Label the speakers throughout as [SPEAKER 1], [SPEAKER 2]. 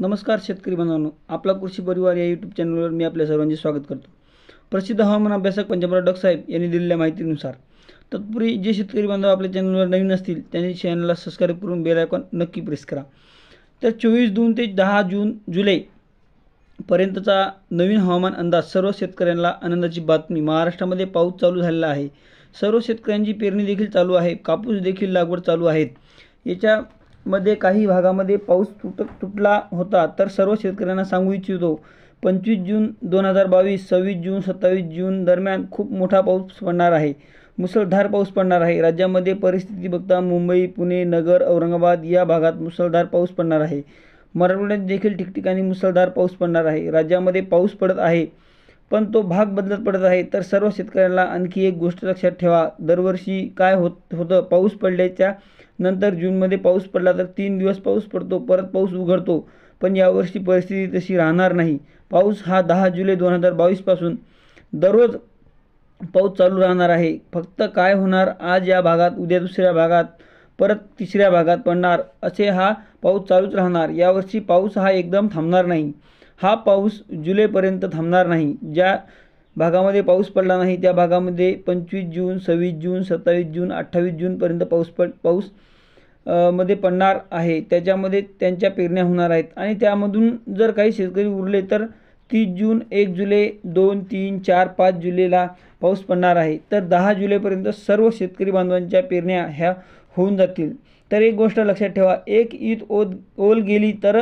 [SPEAKER 1] नमस्कार शेतकरी बांधवांनो आपला कृषी परिवार या यूट्यूब चॅनलवर मी आपल्या सर्वांचे स्वागत करतो प्रसिद्ध हवामान अभ्यासक पंजाबराव डक साहेब यांनी दिलेल्या माहितीनुसार तत्पूर्वी जे शेतकरी बांधव आपल्या चॅनलवर नवीन असतील त्यांनी चॅनलला सबस्क्राईब करून बेल आयकॉन नक्की प्रेस करा तर चोवीस जून ते दहा जून जुलै पर्यंतचा नवीन हवामान अंदाज सर्व शेतकऱ्यांना आनंदाची बातमी महाराष्ट्रामध्ये पाऊस चालू झालेला आहे सर्व शेतकऱ्यांची पेरणी देखील चालू आहे कापूस देखील लागवड चालू आहेत याच्या मध्ये काही भागामध्ये पाऊस तुटक तुटला होता तर सर्व शेतकऱ्यांना सांगू इच्छितो पंचवीस जून दोन हजार बावीस सव्वीस जून सत्तावीस जून दरम्यान खूप मोठा पाऊस पडणार आहे मुसळधार पाऊस पडणार आहे राज्यामध्ये परिस्थिती बघता मुंबई पुणे नगर औरंगाबाद या भागात मुसळधार पाऊस पडणार आहे मराठवाड्यात देखील ठिकठिकाणी मुसळधार पाऊस पडणार आहे राज्यामध्ये पाऊस पडत आहे पण तो भाग बदलत पडत आहे तर सर्व शेतकऱ्यांना आणखी एक गोष्ट लक्षात ठेवा दरवर्षी काय होत होतं पाऊस पडल्याच्या नंतर जूनमध्ये पाऊस पडला तर तीन दिवस पाऊस पडतो परत पाऊस उघडतो पण यावर्षी परिस्थिती तशी राहणार नाही पाऊस हा दहा जुलै दोन हजार बावीसपासून दररोज पाऊस चालू राहणार आहे फक्त काय होणार आज या भागात उद्या दुसऱ्या भागात परत तिसऱ्या भागात पडणार असे हा पाऊस चालूच राहणार यावर्षी पाऊस हा एकदम थांबणार नाही हा पाऊस जुलैपर्यंत थांबणार नाही ज्या भागामध्ये पाऊस पडला नाही त्या भागामध्ये पंचवीस जून सव्वीस जून सत्तावीस जून अठ्ठावीस जूनपर्यंत पाऊस पड पाऊस मध्ये पडणार आहे त्याच्यामध्ये त्यांच्या पेरण्या होणार आहेत आणि त्यामधून जर काही शेतकरी उरले तर तीस जून एक जुलै दोन तीन चार पाच जुलैला पाऊस पडणार आहे तर दहा जुलैपर्यंत सर्व शेतकरी बांधवांच्या पेरण्या ह्या होऊन जातील तर एक गोष्ट लक्षात ठेवा एक ईद ओत ओल गेली तर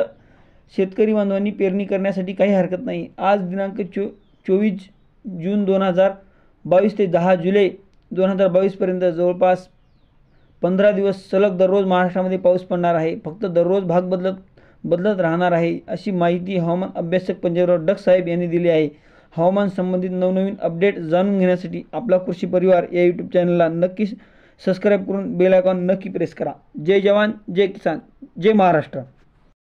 [SPEAKER 1] शेतकरी बांधवांनी पेरणी करण्यासाठी काही हरकत नाही आज दिनांक चो चोवीस जून दोन हजार बावीस ते दहा जुलै दोन हजार बावीसपर्यंत जवळपास पंधरा दिवस सलग दररोज महाराष्ट्रामध्ये पाऊस पडणार आहे फक्त दररोज भाग बदलत बदलत राहणार आहे अशी माहिती हवामान अभ्यासक पंजाबराव डग साहेब यांनी दिली आहे हवामान संबंधित नवनवीन अपडेट जाणून घेण्यासाठी आपला कृषी परिवार या यूट्यूब चॅनलला नक्की सबस्क्राईब करून बेल आयकॉन नक्की प्रेस करा जय जवान जय किसान जय महाराष्ट्र